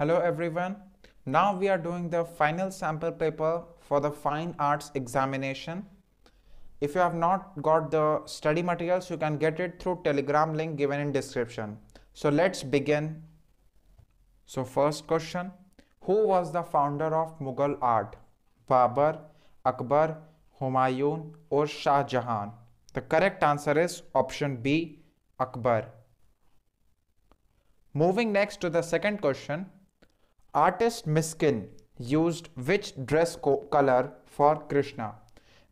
Hello everyone. Now we are doing the final sample paper for the fine arts examination. If you have not got the study materials, you can get it through telegram link given in description. So let's begin. So first question, who was the founder of Mughal art? Babar, Akbar, Humayun or Shah Jahan? The correct answer is option B, Akbar. Moving next to the second question, Artist Miskin used which dress color for Krishna?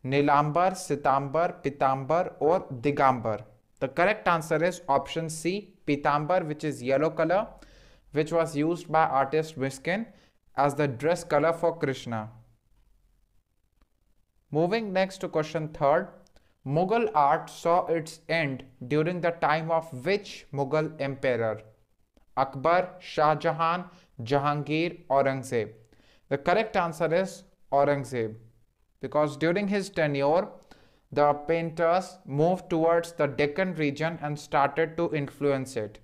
Nilambar, Sitambar, Pitambar or Digambar? The correct answer is option C, Pitambar which is yellow color which was used by artist Miskin as the dress color for Krishna. Moving next to question third, Mughal art saw its end during the time of which Mughal emperor? Akbar, Shah Jahan, Jahangir Aurangzeb? The correct answer is Aurangzeb because during his tenure, the painters moved towards the Deccan region and started to influence it.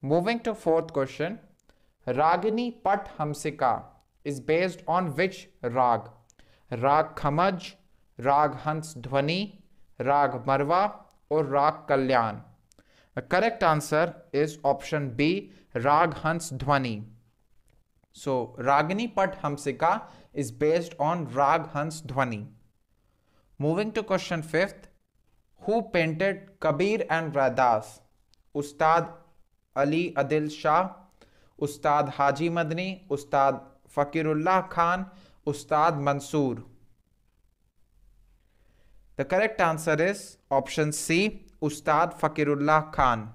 Moving to fourth question, Ragini Pat Hamsika is based on which rag? Rag Khamaj, Rag Hans Dhwani, Rag Marwa or Rag Kalyan? The correct answer is option B, राग हंस ध्वनि सो रागिनी पट हमसिका is based on raga Hansadhwani moving to question fifth who painted Kabir and Raidas Ustad Ali Adil Shah उस्ताद हाजी मदनी उस्ताद फकीर Faqirullah Khan Ustad Mansur the correct answer is option C Ustad Faqirullah Khan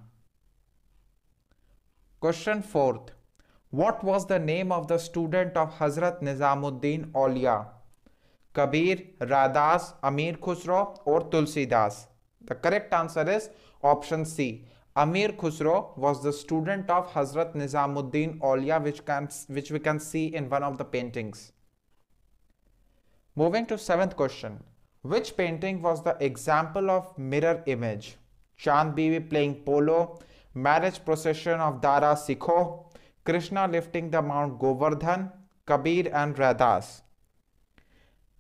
Question fourth. What was the name of the student of Hazrat Nizamuddin Aulia? Kabir, Radas, Amir Khusro or Tulsidas? The correct answer is option C. Amir Khusro was the student of Hazrat Nizamuddin Aulia which, can, which we can see in one of the paintings. Moving to seventh question. Which painting was the example of mirror image? Chand Bibi playing polo, marriage procession of Dara Sikho, Krishna lifting the Mount Govardhan, Kabir and Radhas.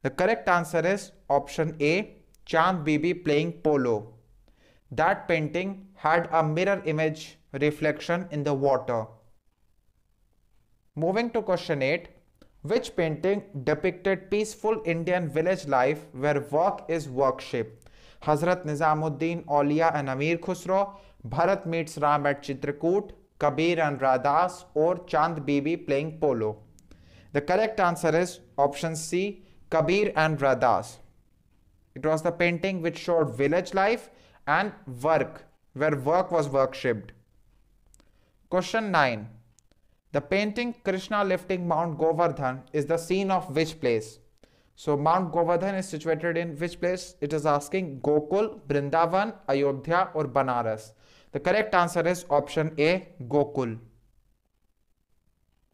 The correct answer is option A, Chand Bibi playing polo. That painting had a mirror image reflection in the water. Moving to question 8, which painting depicted peaceful Indian village life where work is worship? Hazrat Nizamuddin Aulia and Amir Khusro, Bharat meets Ram at Chitrakoot, Kabir and Radhas, or Chand Bibi playing polo? The correct answer is option C, Kabir and Radhas. It was the painting which showed village life and work, where work was worshipped. Question 9. The painting Krishna lifting Mount Govardhan is the scene of which place? So Mount Govardhan is situated in which place? It is asking Gokul, Brindavan, Ayodhya or Banaras. The correct answer is option A, Gokul.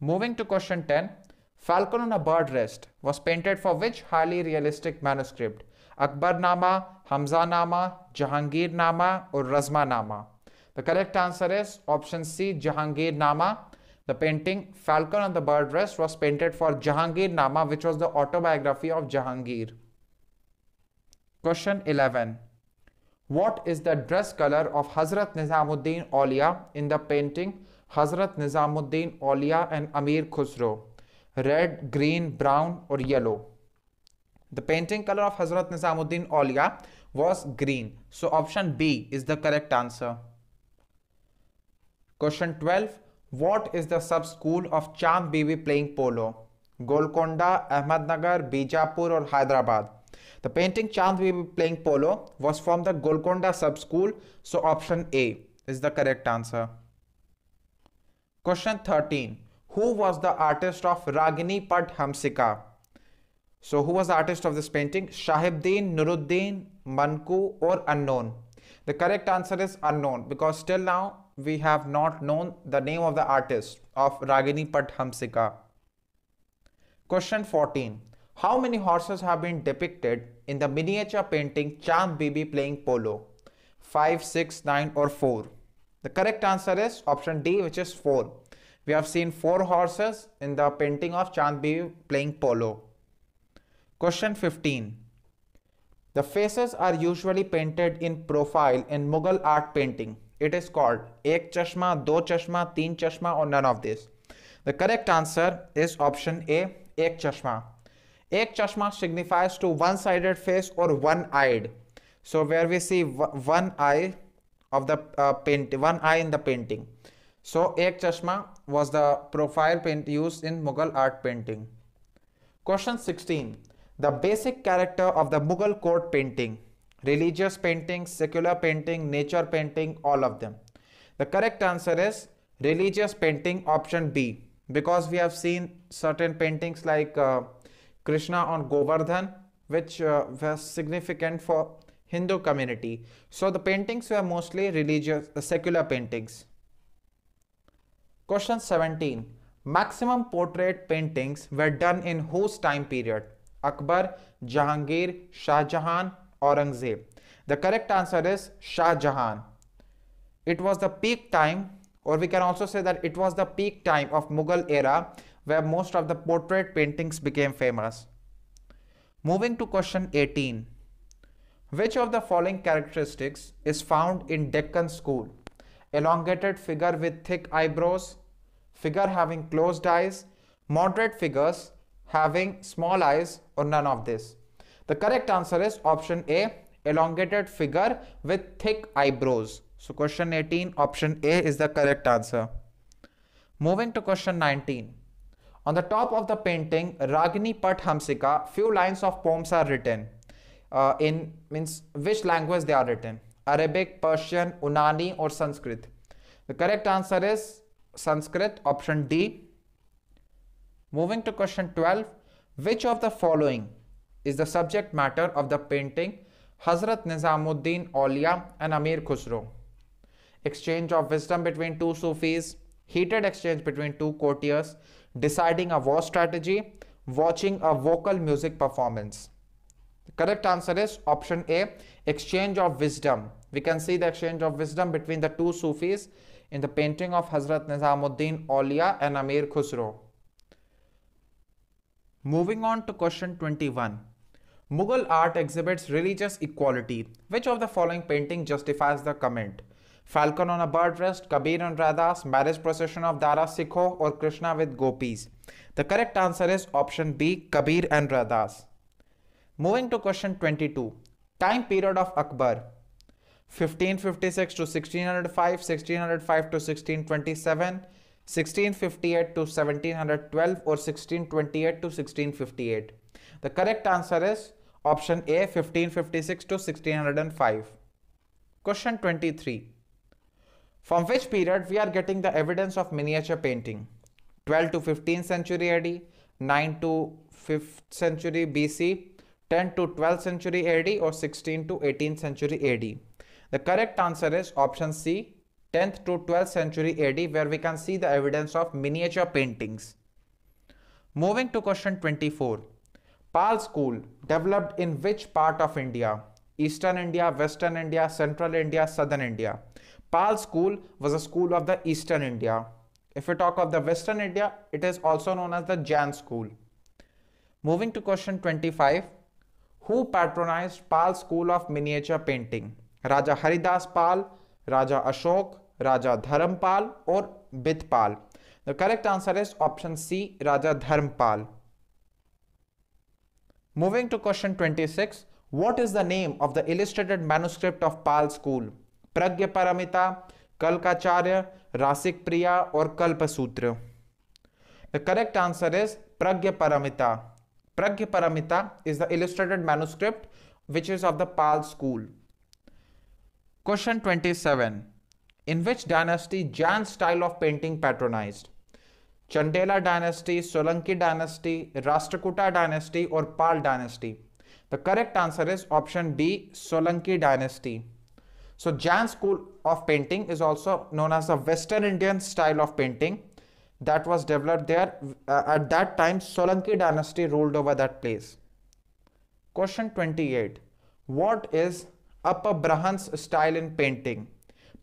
Moving to question 10. Falcon on a bird rest was painted for which highly realistic manuscript? Akbarnama, Hamzanama, Jahangirnama or Razmanama? The correct answer is option C, Jahangirnama. The painting Falcon on the Bird Rest was painted for Jahangirnama which was the autobiography of Jahangir. Question 11. what is the dress color of Hazrat Nizamuddin Aulia in the painting Hazrat Nizamuddin Aulia and Amir Khusro? Red, green, brown or yellow? The painting color of Hazrat Nizamuddin Aulia was green. So option B is the correct answer. Question 12. What is the sub-school of Chand Bibi playing polo? Golconda, Ahmednagar, Bijapur or Hyderabad? The painting Chand were playing polo was from the Golconda sub school, so option A is the correct answer. Question 13. Who was the artist of Ragini Pat Hamsika? So who was the artist of this painting? Shahibdeen, Nuruddin, Manku or unknown? The correct answer is unknown because till now we have not known the name of the artist of Ragini Pat Hamsika. Question 14 how many horses have been depicted in the miniature painting Champ Bibi playing polo? 5, 6, 9 or 4? The correct answer is option D which is 4. We have seen 4 horses in the painting of Chand Bibi playing polo. Question 15. The faces are usually painted in profile in Mughal art painting. It is called Ek Chashma, Do Chashma, Teen Chashma or none of this. The correct answer is option A, Ek Chashma. Ek chashma signifies to one-sided face or one-eyed. So where we see one eye of the uh, paint, one eye in the painting. So Ek chashma was the profile paint used in Mughal art painting. Question 16. The basic character of the Mughal court painting. Religious painting, secular painting, nature painting, all of them. The correct answer is religious painting option B because we have seen certain paintings like uh, Krishna on Govardhan, which uh, was significant for Hindu community. So the paintings were mostly religious, uh, secular paintings. Question 17. Maximum portrait paintings were done in whose time period? Akbar, Jahangir, Shah Jahan, Aurangzeb. The correct answer is Shah Jahan. It was the peak time or we can also say that it was the peak time of Mughal era where most of the portrait paintings became famous. Moving to question 18. Which of the following characteristics is found in Deccan school? Elongated figure with thick eyebrows, figure having closed eyes, moderate figures having small eyes or none of this. The correct answer is option A, elongated figure with thick eyebrows. So question 18, option A is the correct answer. Moving to question 19. On the top of the painting, Ragini Pat Hamsika, few lines of poems are written. Uh, in means which language they are written? Arabic, Persian, Unani, or Sanskrit? The correct answer is Sanskrit, option D. Moving to question 12, which of the following is the subject matter of the painting Hazrat Nizamuddin Aulia and Amir Khusro? Exchange of wisdom between two Sufis, heated exchange between two courtiers, deciding a war strategy, watching a vocal music performance. The correct answer is option A, exchange of wisdom. We can see the exchange of wisdom between the two Sufis in the painting of Hazrat Nizamuddin Aulia and Amir Khusro. Moving on to question 21. Mughal art exhibits religious equality. Which of the following painting justifies the comment? Falcon on a bird rest, Kabir on Radhas, marriage procession of Dara Sikho, or Krishna with gopis? The correct answer is option B, Kabir and Radhas. Moving to question 22. Time period of Akbar 1556 to 1605, 1605 to 1627, 1658 to 1712, or 1628 to 1658. The correct answer is option A 1556 to 1605. Question 23 from which period we are getting the evidence of miniature painting 12 to 15th century AD 9 to 5th century BC 10 to 12th century AD or 16 to 18th century AD the correct answer is option C 10th to 12th century AD where we can see the evidence of miniature paintings moving to question 24 Pal school developed in which part of India eastern India western India central India southern India Pal school was a school of the Eastern India. If we talk of the Western India, it is also known as the Jan school. Moving to question 25, who patronized Pal school of miniature painting? Raja Haridas Pal, Raja Ashok, Raja Dharampal or Bidpal? The correct answer is option C, Raja Dharmpal. Moving to question 26, what is the name of the illustrated manuscript of Pal school? प्रज्ञ Paramita कलकाचार्य Rasikapriya और Kalpasutra the correct answer is Prajnaparamita Prajnaparamita is the illustrated manuscript which is of the Pala school question 27 in which dynasty Jain style of painting patronize Chandela dynasty Solanki dynasty Rashtrakuta dynasty और Pala dynasty the correct answer is option B Solanki dynasty So Jan school of painting is also known as the Western Indian style of painting that was developed there. Uh, at that time, Solanki dynasty ruled over that place. Question 28. What is Upper Brahans style in painting?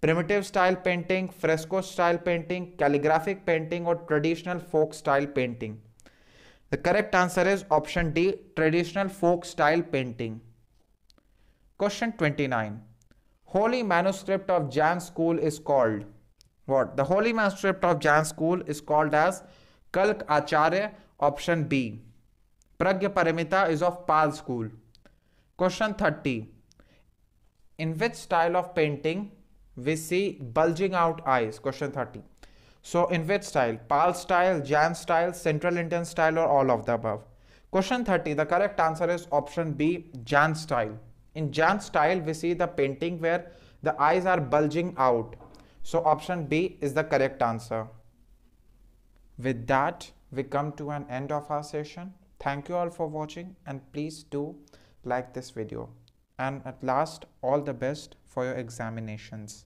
Primitive style painting, fresco style painting, calligraphic painting or traditional folk style painting? The correct answer is option D, traditional folk style painting. Question 29 holy manuscript of Jan school is called what? The holy manuscript of Jan school is called as Kalk Acharya, option B. Pragya Paramita is of Pal school. Question 30. In which style of painting we see bulging out eyes? Question 30. So in which style? Pal style, Jan style, Central Indian style or all of the above? Question 30. The correct answer is option B, Jan style. In Jan's style, we see the painting where the eyes are bulging out. So option B is the correct answer. With that, we come to an end of our session. Thank you all for watching and please do like this video. And at last, all the best for your examinations.